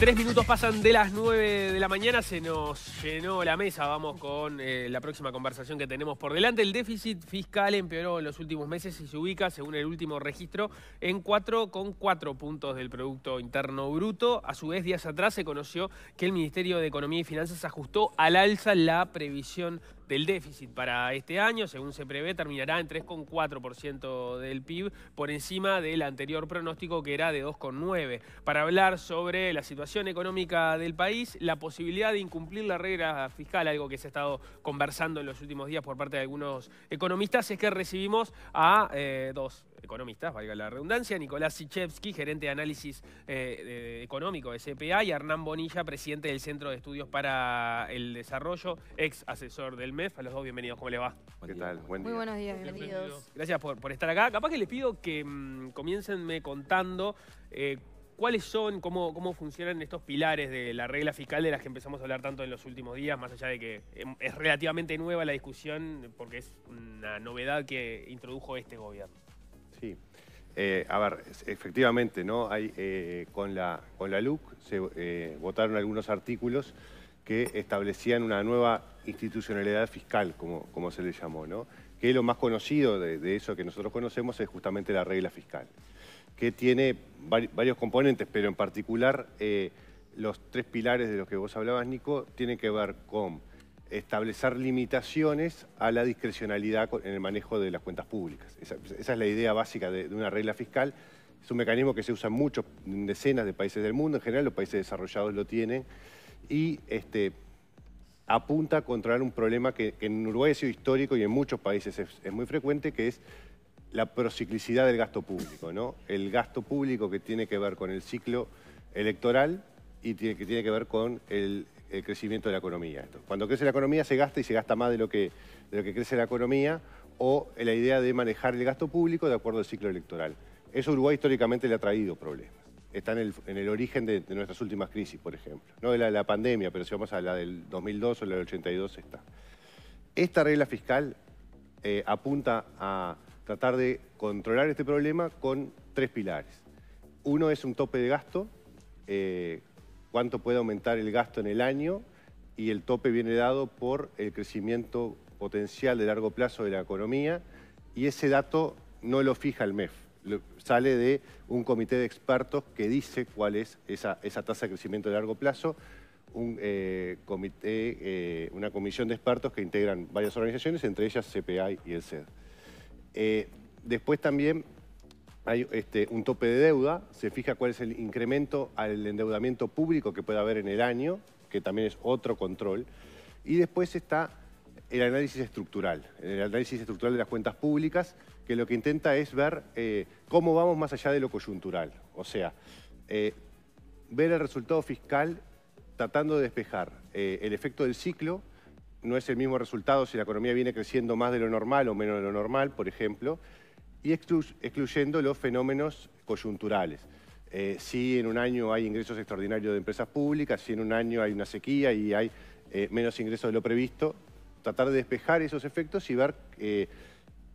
Tres minutos pasan de las nueve de la mañana, se nos llenó la mesa, vamos con eh, la próxima conversación que tenemos por delante. El déficit fiscal empeoró en los últimos meses y se ubica, según el último registro, en 4,4 puntos del Producto Interno Bruto. A su vez, días atrás se conoció que el Ministerio de Economía y Finanzas ajustó al alza la previsión del déficit para este año, según se prevé, terminará en 3,4% del PIB, por encima del anterior pronóstico que era de 2,9%. Para hablar sobre la situación económica del país, la posibilidad de incumplir la regla fiscal, algo que se ha estado conversando en los últimos días por parte de algunos economistas, es que recibimos a 2. Eh, dos economistas, valga la redundancia, Nicolás Sichevsky, gerente de análisis eh, económico de CPA, y Hernán Bonilla, presidente del Centro de Estudios para el Desarrollo, ex asesor del MEF. A los dos, bienvenidos, ¿cómo le va? ¿Qué tal? Muy buenos días, bienvenidos. Gracias por, estar acá. Capaz que les pido que mm, comiencenme contando. Eh, ¿Cuáles son, cómo funcionan estos pilares de la regla fiscal de las que empezamos a hablar tanto en los últimos días, más allá de que em, es relativamente nueva la discusión porque es una novedad que introdujo este gobierno? Eh, a ver, efectivamente, ¿no? Eh, con, la, con la LUC se eh, votaron algunos artículos que establecían una nueva institucionalidad fiscal, como, como se le llamó, ¿no? Que lo más conocido de, eso que nosotros conocemos es justamente la regla fiscal, que tiene varios componentes, pero en particular los tres pilares de los que vos hablabas, Nico, tienen que ver con establecer limitaciones a la discrecionalidad en el manejo de las cuentas públicas. Esa, es la idea básica de, una regla fiscal. Es un mecanismo que se usa en en decenas de países del mundo. En general, los países desarrollados lo tienen. Y este, apunta a controlar un problema que, en Uruguay ha sido histórico y en muchos países es, muy frecuente, que es la prociclicidad del gasto público. ¿no? El gasto público que tiene que ver con el ciclo electoral y que tiene que ver con el, el crecimiento de la economía. Cuando crece la economía se gasta y se gasta más de lo, que, lo que crece la economía o la idea de manejar el gasto público de acuerdo al ciclo electoral. Eso Uruguay históricamente le ha traído problemas. Está en el, origen de, nuestras últimas crisis, por ejemplo. No de la, pandemia, pero si vamos a la del 2002 o la del 82 está. Esta regla fiscal eh, apunta a tratar de controlar este problema con tres pilares. Uno es un tope de gasto, eh, cuánto puede aumentar el gasto en el año y el tope viene dado por el crecimiento potencial de largo plazo de la economía y ese dato no lo fija el MEF, sale de un comité de expertos que dice cuál es esa, tasa de crecimiento de largo plazo, un, eh, comité, eh, una comisión de expertos que integran varias organizaciones, entre ellas CPI y el SED. Eh, después también hay este, un tope de deuda, se fija cuál es el incremento al endeudamiento público que puede haber en el año, que también es otro control, y después está el análisis estructural, el análisis estructural de las cuentas públicas, que lo que intenta es ver eh, cómo vamos más allá de lo coyuntural, o sea, eh, ver el resultado fiscal tratando de despejar eh, el efecto del ciclo, no es el mismo resultado si la economía viene creciendo más de lo normal o menos de lo normal, por ejemplo, y excluyendo los fenómenos coyunturales. Eh, si en un año hay ingresos extraordinarios de empresas públicas, si en un año hay una sequía y hay eh, menos ingresos de lo previsto, tratar de despejar esos efectos y ver eh,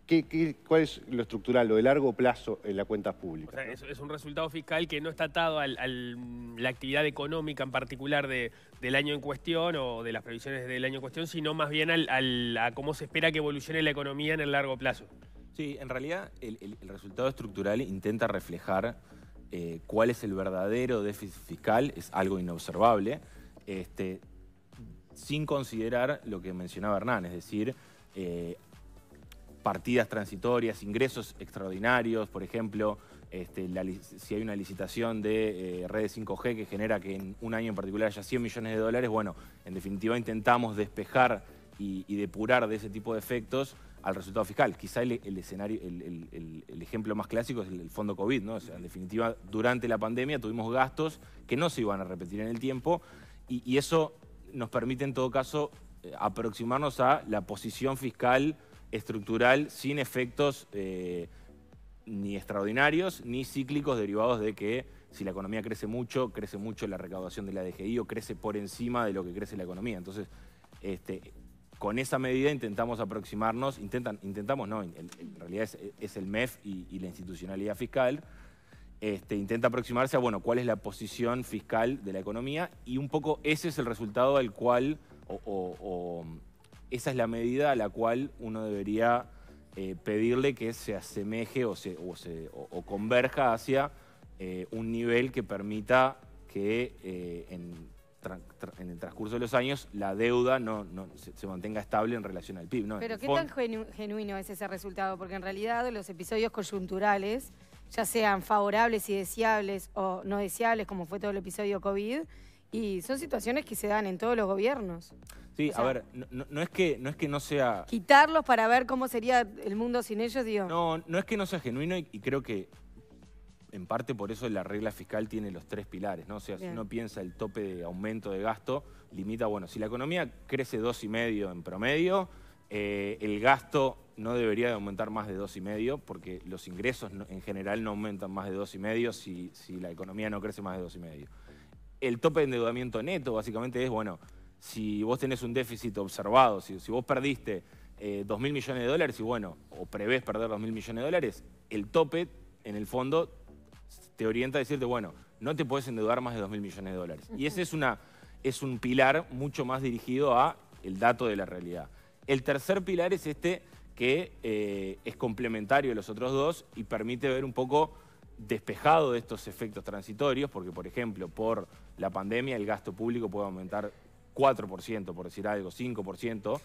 qué, cuál es lo estructural, lo de largo plazo en la cuenta pública. O es, un resultado fiscal que no está atado a la actividad económica en particular del año en cuestión o de las previsiones del año en cuestión, sino más bien al, a cómo se espera que evolucione la economía en el largo plazo. Sí, en realidad el, resultado estructural intenta reflejar eh, cuál es el verdadero déficit fiscal, es algo inobservable, este, sin considerar lo que mencionaba Hernán, es decir, eh, partidas transitorias, ingresos extraordinarios, por ejemplo, este, si hay una licitación de eh, redes 5G que genera que en un año en particular haya 100 millones de dólares, bueno, en definitiva intentamos despejar y depurar de ese tipo de efectos al resultado fiscal. Quizá el, escenario, el, ejemplo más clásico es el, fondo COVID, ¿no? en definitiva, durante la pandemia tuvimos gastos que no se iban a repetir en el tiempo y, eso nos permite en todo caso eh, aproximarnos a la posición fiscal estructural sin efectos eh, ni extraordinarios ni cíclicos derivados de que si la economía crece mucho, crece mucho la recaudación de la DGI o crece por encima de lo que crece la economía. Entonces, este, con esa medida intentamos aproximarnos, intentan, intentamos, no, en, realidad es, el MEF y, la institucionalidad fiscal, este, intenta aproximarse a, bueno, cuál es la posición fiscal de la economía y un poco ese es el resultado al cual, o, esa es la medida a la cual uno debería eh, pedirle que se asemeje o, se, converja hacia eh, un nivel que permita que eh, en en el transcurso de los años la deuda no, se, mantenga estable en relación al PIB. Pero ¿qué tan genuino es ese resultado? Porque en realidad los episodios coyunturales, ya sean favorables y deseables o no deseables, como fue todo el episodio COVID, y son situaciones que se dan en todos los gobiernos. Sí, a ver, no, es que, no es que no sea... Quitarlos para ver cómo sería el mundo sin ellos, digo. No, no es que no sea genuino y creo que en parte por eso la regla fiscal tiene los tres pilares, ¿no? O sea, si uno piensa el tope de aumento de gasto, limita, bueno, si la economía crece dos y medio en promedio, eh, el gasto no debería de aumentar más de dos y medio, porque los ingresos en general no aumentan más de dos y medio si la economía no crece más de dos y medio. El tope de endeudamiento neto básicamente es, bueno, si vos tenés un déficit observado, si, vos perdiste eh, dos mil millones de dólares y bueno, o prevés perder mil millones de dólares, el tope en el fondo te orienta a decirte, bueno, no te puedes endeudar más de 2.000 millones de dólares. Y ese es, una, es un pilar mucho más dirigido a el dato de la realidad. El tercer pilar es este que eh, es complementario de los otros dos y permite ver un poco despejado de estos efectos transitorios, porque por ejemplo, por la pandemia el gasto público puede aumentar 4%, por decir algo, 5%,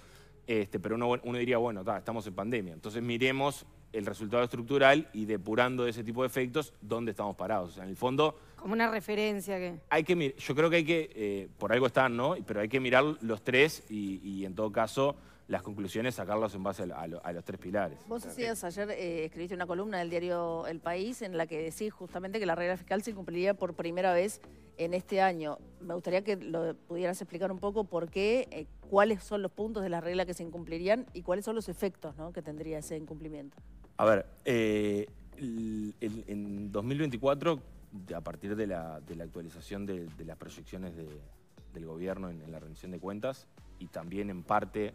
este, pero uno, diría, bueno, estamos en pandemia, entonces miremos el resultado estructural y depurando de ese tipo de efectos dónde estamos parados. en el fondo... Como una referencia que... Hay que mirar, Yo creo que hay que, eh, por algo están, ¿no? Pero hay que mirar los tres y, en todo caso las conclusiones sacarlas en base a, los tres pilares. Vos decías ayer, eh, escribiste una columna del diario El País en la que decís justamente que la regla fiscal se cumpliría por primera vez en este año. Me gustaría que lo pudieras explicar un poco por qué, eh, cuáles son los puntos de la regla que se incumplirían y cuáles son los efectos que tendría ese incumplimiento. A ver, eh, en 2024, a partir de la, actualización de, las proyecciones del gobierno en, la rendición de cuentas y también en parte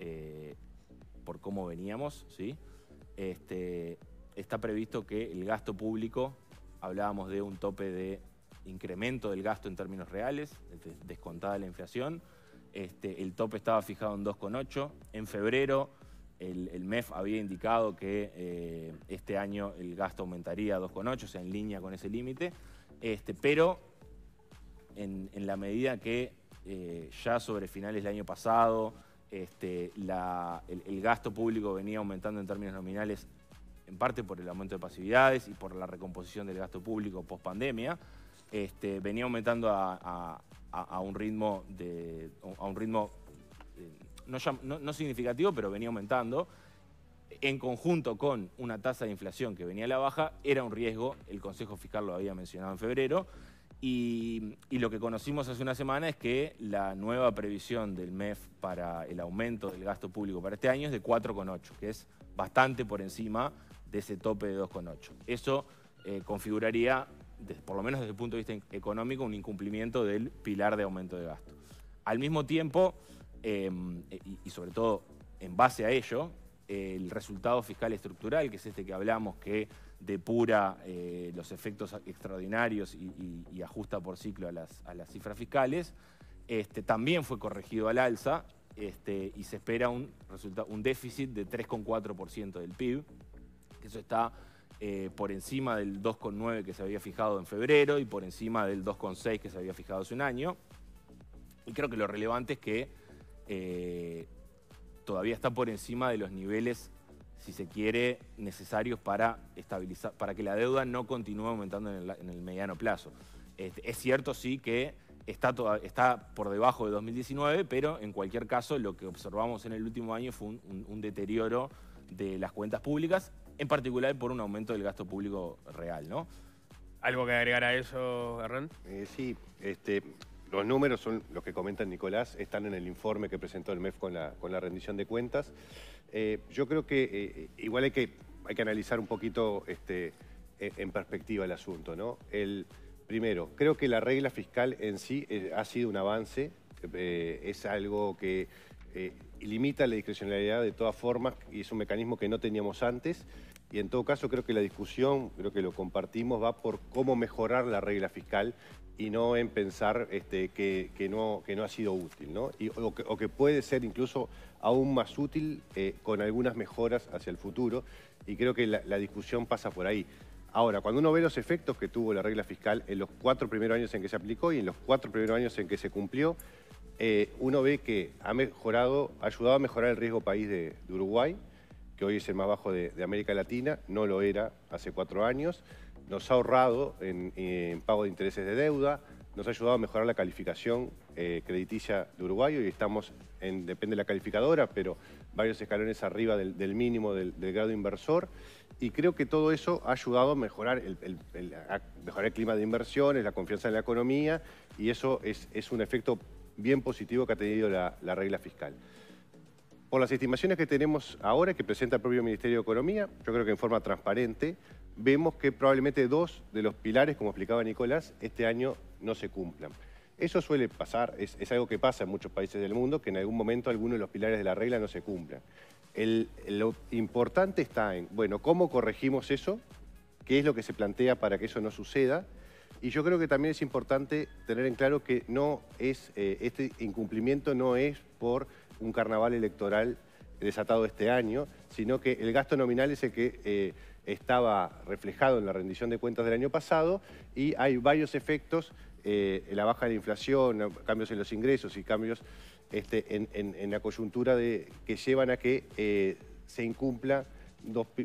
eh, por cómo veníamos, ¿sí? Este, está previsto que el gasto público, hablábamos de un tope de incremento del gasto en términos reales, descontada la inflación, este, el tope estaba fijado en 2,8, en febrero el, MEF había indicado que eh, este año el gasto aumentaría a 2,8, o sea, en línea con ese límite, este, pero en, la medida que eh, ya sobre finales del año pasado este, el, gasto público venía aumentando en términos nominales, en parte por el aumento de pasividades y por la recomposición del gasto público post pandemia, este, venía aumentando a, un ritmo de, a un ritmo no, significativo, pero venía aumentando, en conjunto con una tasa de inflación que venía a la baja, era un riesgo, el Consejo Fiscal lo había mencionado en febrero, y, lo que conocimos hace una semana es que la nueva previsión del MEF para el aumento del gasto público para este año es de 4,8, que es bastante por encima de ese tope de 2,8. Eso eh, configuraría, por lo menos desde el punto de vista económico, un incumplimiento del pilar de aumento de gasto. Al mismo tiempo, Em, y, sobre todo en base a ello, el resultado fiscal estructural, que es este que hablamos, que depura eh, los efectos extraordinarios y, ajusta por ciclo a las, cifras fiscales, este, también fue corregido al alza este, y se espera un, un déficit de 3,4% del PIB, que eso está eh, por encima del 2,9 que se había fijado en febrero y por encima del 2,6 que se había fijado hace un año. Y creo que lo relevante es que eh, todavía está por encima de los niveles, si se quiere, necesarios para, estabilizar, para que la deuda no continúe aumentando en el, mediano plazo. Este, es cierto, sí, que está, está por debajo de 2019, pero en cualquier caso lo que observamos en el último año fue un, deterioro de las cuentas públicas, en particular por un aumento del gasto público real, ¿no? ¿Algo que agregar a eso, Garrón? Eh, sí, este, los números son los que comenta Nicolás, están en el informe que presentó el MEF con la, rendición de cuentas. Eh, yo creo que eh, igual hay que, analizar un poquito este, e, en perspectiva el asunto. ¿no? El, primero, creo que la regla fiscal en sí eh, ha sido un avance, es algo que limita la discrecionalidad de todas formas y es un mecanismo que no teníamos antes. Y en todo caso creo que la discusión, creo que lo compartimos, va por cómo mejorar la regla fiscal y no en pensar este, que, que, no, ha sido útil, o, que, puede ser incluso aún más útil eh, con algunas mejoras hacia el futuro y creo que la, discusión pasa por ahí. Ahora, cuando uno ve los efectos que tuvo la regla fiscal en los cuatro primeros años en que se aplicó y en los cuatro primeros años en que se cumplió, eh, uno ve que ha mejorado, ha ayudado a mejorar el riesgo país de, Uruguay, que hoy es el más bajo de América Latina, no lo era hace cuatro años nos ha ahorrado en, pago de intereses de deuda, nos ha ayudado a mejorar la calificación eh, crediticia de Uruguay y estamos, en, depende de la calificadora, pero varios escalones arriba del, mínimo del, grado inversor y creo que todo eso ha ayudado a mejorar el, mejorar el clima de inversiones, la confianza en la economía y eso es, un efecto bien positivo que ha tenido la, la regla fiscal. Por las estimaciones que tenemos ahora, que presenta el propio Ministerio de Economía, yo creo que en forma transparente, vemos que probablemente dos de los pilares, como explicaba Nicolás, este año no se cumplan. Eso suele pasar, es, algo que pasa en muchos países del mundo, que en algún momento alguno de los pilares de la regla no se cumplan. lo importante está en, bueno, ¿cómo corregimos eso? ¿Qué es lo que se plantea para que eso no suceda? Y yo creo que también es importante tener en claro que no es, eh, este incumplimiento no es por un carnaval electoral desatado este año, sino que el gasto nominal es el que... Eh, estaba reflejado en la rendición de cuentas del año pasado y hay varios efectos, eh, la baja de la inflación, cambios en los ingresos y cambios este, en, la coyuntura que llevan a que eh, se incumpla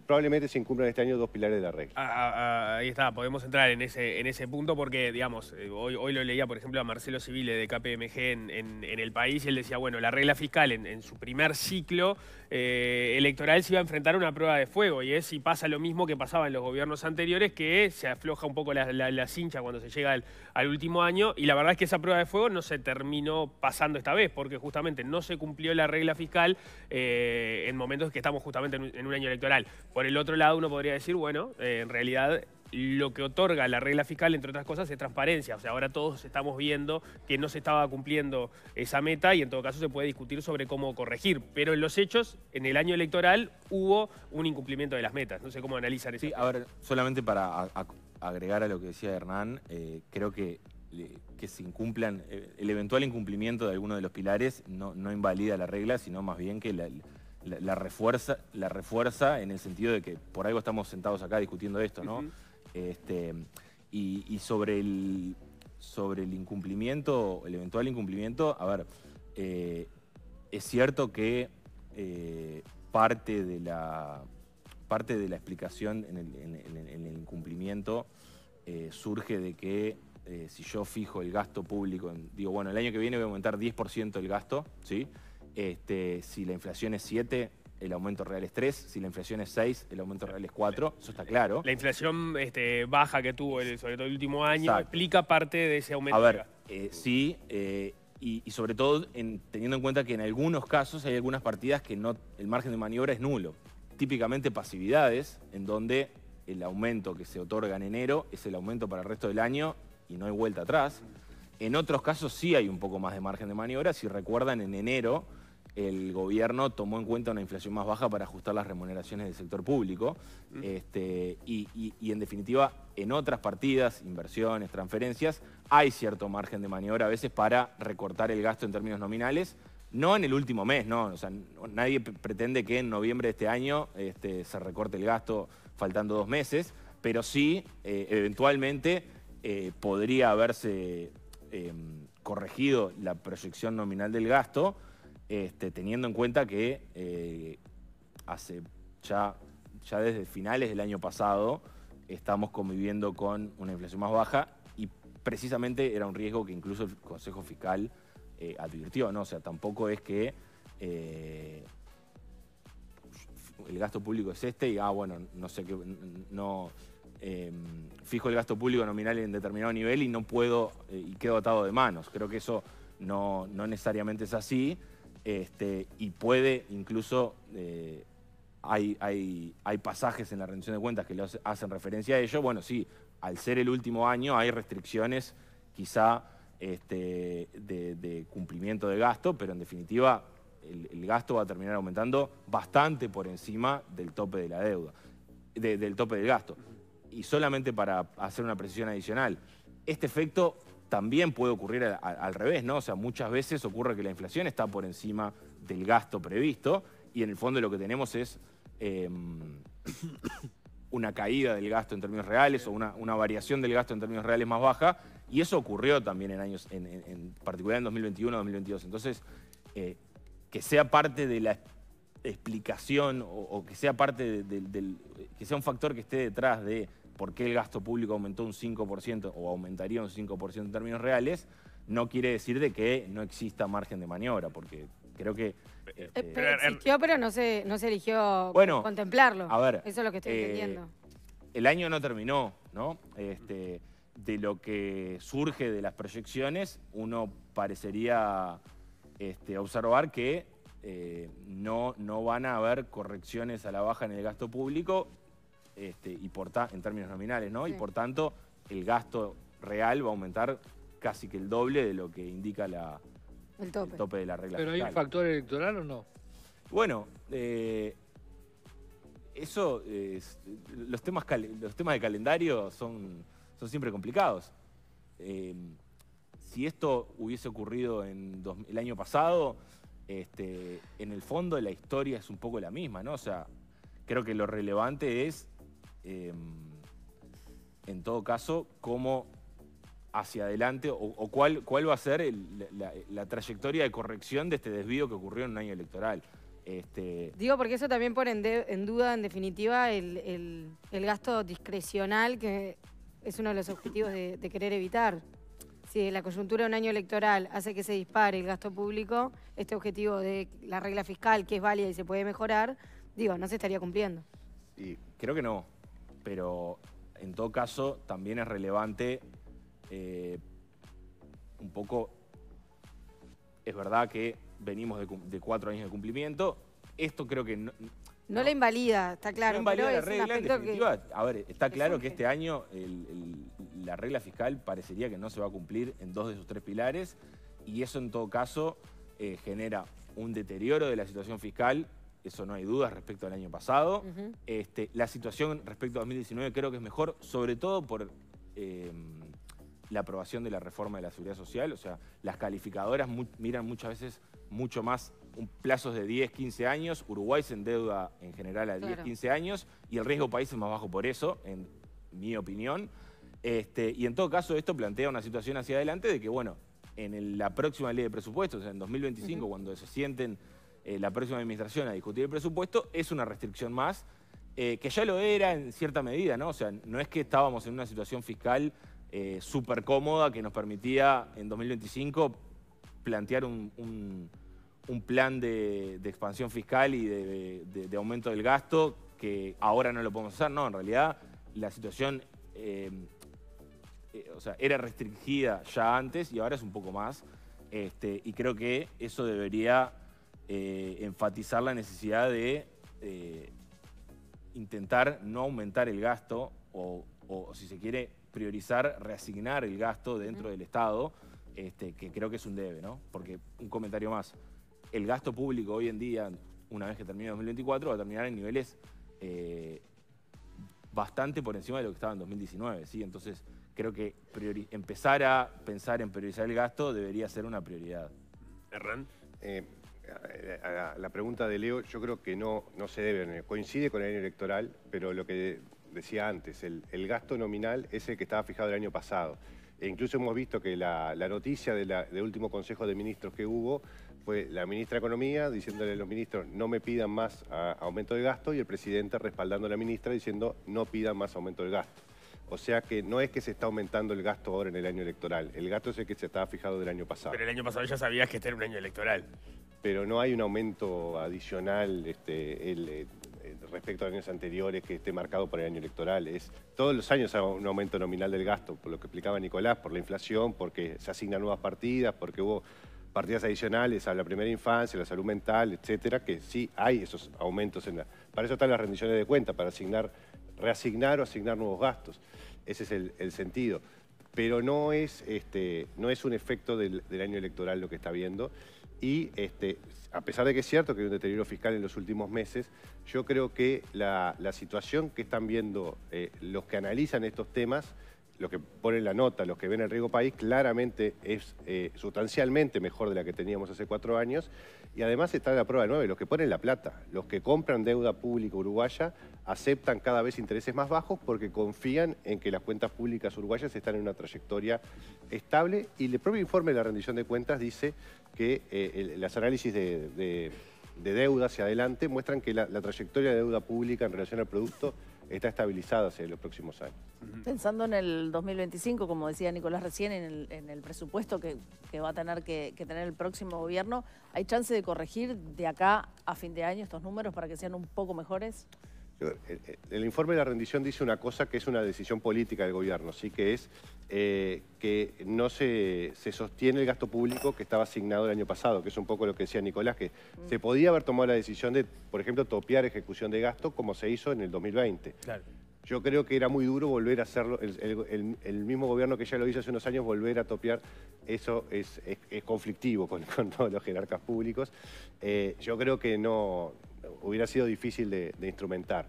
probablemente se incumplan este año dos pilares de la regla. Ah, ah, ah, ahí está, podemos entrar en ese, en ese punto porque, digamos, eh, hoy, lo leía, por ejemplo, a Marcelo Civile de KPMG en, el país y él decía, bueno, la regla fiscal en, su primer ciclo eh, electoral se iba a enfrentar a una prueba de fuego y es si pasa lo mismo que pasaba en los gobiernos anteriores, que se afloja un poco la, cincha cuando se llega al, último año y la verdad es que esa prueba de fuego no se terminó pasando esta vez porque justamente no se cumplió la regla fiscal eh, en momentos que estamos justamente en un año electoral por el otro lado, uno podría decir, bueno, eh, en realidad lo que otorga la regla fiscal, entre otras cosas, es transparencia. O sea, ahora todos estamos viendo que no se estaba cumpliendo esa meta y en todo caso se puede discutir sobre cómo corregir. Pero en los hechos, en el año electoral hubo un incumplimiento de las metas. No sé cómo analizan eso. a ver, solamente para agregar a lo que decía Hernán, eh, creo que que se incumplan, eh, el eventual incumplimiento de alguno de los pilares no, no invalida la regla, sino más bien que la, la, refuerza, la refuerza en el sentido de que por algo estamos sentados acá discutiendo esto, ¿no? este, y, sobre, el, sobre el incumplimiento, el eventual incumplimiento, a ver, eh, es cierto que eh, parte, de la, parte de la explicación en el, incumplimiento eh, surge de que si yo fijo el gasto público, digo, bueno, el año que viene voy a aumentar 10% el gasto, ¿sí? sí este, si la inflación es 7, el aumento real es 3, si la inflación es 6, el aumento real es 4, eso está claro. La inflación este, baja que tuvo, sobre todo el último año, explica parte de ese aumento. A ver, eh, sí, eh, y, sobre todo teniendo en cuenta que en algunos casos hay algunas partidas que no, el margen de maniobra es nulo. Típicamente pasividades, en donde el aumento que se otorga en enero es el aumento para el resto del año y no hay vuelta atrás. En otros casos sí hay un poco más de margen de maniobra. Si recuerdan, en enero el gobierno tomó en cuenta una inflación más baja para ajustar las remuneraciones del sector público. Este, y, en definitiva, en otras partidas, inversiones, transferencias, hay cierto margen de maniobra a veces para recortar el gasto en términos nominales. No en el último mes, no. O sea, nadie pretende que en noviembre de este año este, se recorte el gasto faltando dos meses, pero sí, eh, eventualmente, eh, podría haberse em, corregido la proyección nominal del gasto este, teniendo en cuenta que eh, hace ya, ya desde finales del año pasado estamos conviviendo con una inflación más baja y precisamente era un riesgo que incluso el Consejo Fiscal eh, advirtió, ¿no? O sea, tampoco es que eh, el gasto público es este y, ah, bueno, no sé qué, no... Em, fijo el gasto público nominal en determinado nivel y no puedo, y quedo atado de manos. Creo que eso no, no necesariamente es así. Este, y puede incluso, eh, hay, hay, hay, pasajes en la rendición de cuentas que hacen referencia a ello. Bueno, sí, al ser el último año hay restricciones quizá este, de, cumplimiento de gasto, pero en definitiva el, gasto va a terminar aumentando bastante por encima del tope de la deuda, del tope del gasto. Y solamente para hacer una precisión adicional, este efecto también puede ocurrir al, revés, ¿no? O sea, muchas veces ocurre que la inflación está por encima del gasto previsto y en el fondo lo que tenemos es em, una caída del gasto en términos reales o una, variación del gasto en términos reales más baja y eso ocurrió también en años, en, particular en 2021-2022. Entonces, eh, que sea parte de la explicación o, que sea parte del, que sea un factor que esté detrás de por qué el gasto público aumentó un 5% o aumentaría un 5% en términos reales, no quiere decir de que no exista margen de maniobra, porque creo que... Eh, este, pero eh, existió, pero no se, no se eligió contemplarlo. Eso es lo que estoy eh, entendiendo. El año no terminó, ¿no? Este, de lo que surge de las proyecciones, uno parecería este, observar que no, no van a haber correcciones a la baja en el gasto público este, y por en términos nominales, ¿no? Y por tanto, el gasto real va a aumentar casi que el doble de lo que indica la, el, tope. de la regla. ¿Pero hay un factor electoral o no? Bueno, eh, eso los, temas los temas de calendario son, son siempre complicados. Em, si esto hubiese ocurrido en el año pasado, este, en el fondo la historia es un poco la misma, ¿no? O sea, creo que lo relevante es Em, en todo caso, cómo hacia adelante o, cuál, cuál va a ser la, trayectoria de corrección de este desvío que ocurrió en un año electoral. Este, digo, porque eso también pone en, duda, en definitiva, el, gasto discrecional que es uno de los objetivos de, de querer evitar. Si la coyuntura de un año electoral hace que se dispare el gasto público, este objetivo de la regla fiscal, que es válida y se puede mejorar, digo, no se estaría cumpliendo. Y creo que no pero en todo caso también es relevante eh, un poco, es verdad que venimos de, cuatro años de cumplimiento, esto creo que... No, la invalida, está claro. No invalida la regla, a ver, está claro que este año la regla fiscal parecería que no se va a cumplir en dos de sus tres pilares y eso en todo caso eh, genera un deterioro de la situación fiscal eso no hay dudas respecto al año pasado. Este, la situación respecto a 2019 creo que es mejor, sobre todo por eh, la aprobación de la reforma de la seguridad social. O sea, las calificadoras miran muchas veces mucho más plazos de 10, 15 años. Uruguay se endeuda en general a 10, 15 años y el riesgo país es más bajo por eso, en mi opinión. Este, y en todo caso, esto plantea una situación hacia adelante de que, bueno, en la próxima ley de presupuestos, en 2025, cuando se sienten eh, la próxima administración a discutir el presupuesto, es una restricción más, eh, que ya lo era en cierta medida, ¿no? O sea, no es que estábamos en una situación fiscal eh, súper cómoda que nos permitía en 2025 plantear un, plan de, expansión fiscal y de, aumento del gasto que ahora no lo podemos hacer. No, en realidad la situación o sea, era restringida ya antes y ahora es un poco más. Este, y creo que eso debería eh, enfatizar la necesidad de eh, intentar no aumentar el gasto o, si se quiere, priorizar, reasignar el gasto dentro del Estado, este, que creo que es un debe, ¿no? Porque, un comentario más, el gasto público hoy en día, una vez que termine 2024, va a terminar en niveles eh, bastante por encima de lo que estaba en 2019, ¿sí? Entonces, creo que empezar a pensar en priorizar el gasto debería ser una prioridad. Hernán la, pregunta de Leo, yo creo que no, no se debe, coincide con el año electoral, pero lo que decía antes, el, gasto nominal es el que estaba fijado el año pasado. E incluso hemos visto que la, la noticia del último Consejo de Ministros que hubo fue la ministra de Economía diciéndole a los ministros no me pidan más aumento de gasto y el presidente respaldando a la ministra diciendo no pidan más aumento del gasto. O sea que no es que se está aumentando el gasto ahora en el año electoral, el gasto es el que se estaba fijado del año pasado. Pero el año pasado ya sabías que este era un año electoral pero no hay un aumento adicional este, eh, eh, respecto a años anteriores que esté marcado por el año electoral. Es, todos los años hay un aumento nominal del gasto, por lo que explicaba Nicolás, por la inflación, porque se asignan nuevas partidas, porque hubo partidas adicionales a la primera infancia, la salud mental, etcétera, que sí hay esos aumentos. En la... Para eso están las rendiciones de cuenta, para asignar, reasignar o asignar nuevos gastos. Ese es el, sentido. Pero no es, este, no es un efecto del, del año electoral lo que está viendo. Y este, a pesar de que es cierto que hay un deterioro fiscal en los últimos meses, yo creo que la, situación que están viendo eh, los que analizan estos temas los que ponen la nota, los que ven el riesgo país, claramente es eh, sustancialmente mejor de la que teníamos hace cuatro años. Y además está la prueba de nueve, los que ponen la plata, los que compran deuda pública uruguaya, aceptan cada vez intereses más bajos porque confían en que las cuentas públicas uruguayas están en una trayectoria estable. Y el propio informe de la rendición de cuentas dice que eh, los las análisis de, deuda hacia adelante muestran que la, la trayectoria de deuda pública en relación al producto está estabilizada hacia los próximos años. Pensando en el 2025, como decía Nicolás recién, en el, presupuesto que, va a tener que, que, tener el próximo gobierno, ¿hay chance de corregir de acá a fin de año estos números para que sean un poco mejores? El informe de la rendición dice una cosa que es una decisión política del gobierno, sí que es eh, que no se, sostiene el gasto público que estaba asignado el año pasado, que es un poco lo que decía Nicolás, que mm. se podía haber tomado la decisión de, por ejemplo, topear ejecución de gasto como se hizo en el 2020. Yo creo que era muy duro volver a hacerlo, el, mismo gobierno que ya lo hizo hace unos años, volver a topear, eso es, conflictivo con, todos los jerarcas públicos. Eh, yo creo que no, hubiera sido difícil de, instrumentar.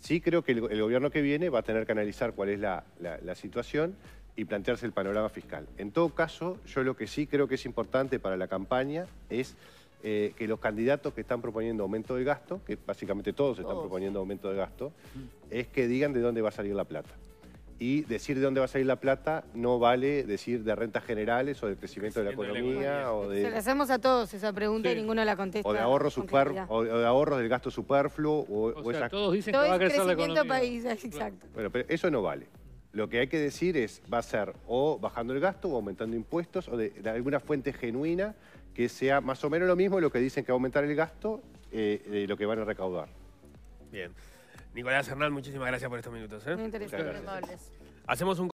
Sí creo que el, gobierno que viene va a tener que analizar cuál es la, situación y plantearse el panorama fiscal. En todo caso, yo lo que sí creo que es importante para la campaña es eh, que los candidatos que están proponiendo aumento de gasto, que básicamente todos están proponiendo aumento de gasto, mm. es que digan de dónde va a salir la plata y decir de dónde va a salir la plata no vale decir de rentas generales o de crecimiento, de la economía. O Se la hacemos a todos esa pregunta y ninguno la contesta. O de, ahorro de ahorros del gasto superfluo. O, todos dicen que va a crecer la economía. país, exacto. Bueno, pero eso no vale. Lo que hay que decir es, va a ser o bajando el gasto o aumentando impuestos o de, alguna fuente genuina que sea más o menos lo mismo lo que dicen que va a aumentar el gasto eh, de lo que van a recaudar. Bien. Nicolás Hernán, muchísimas gracias por estos minutos. ¿eh? Muy Hacemos un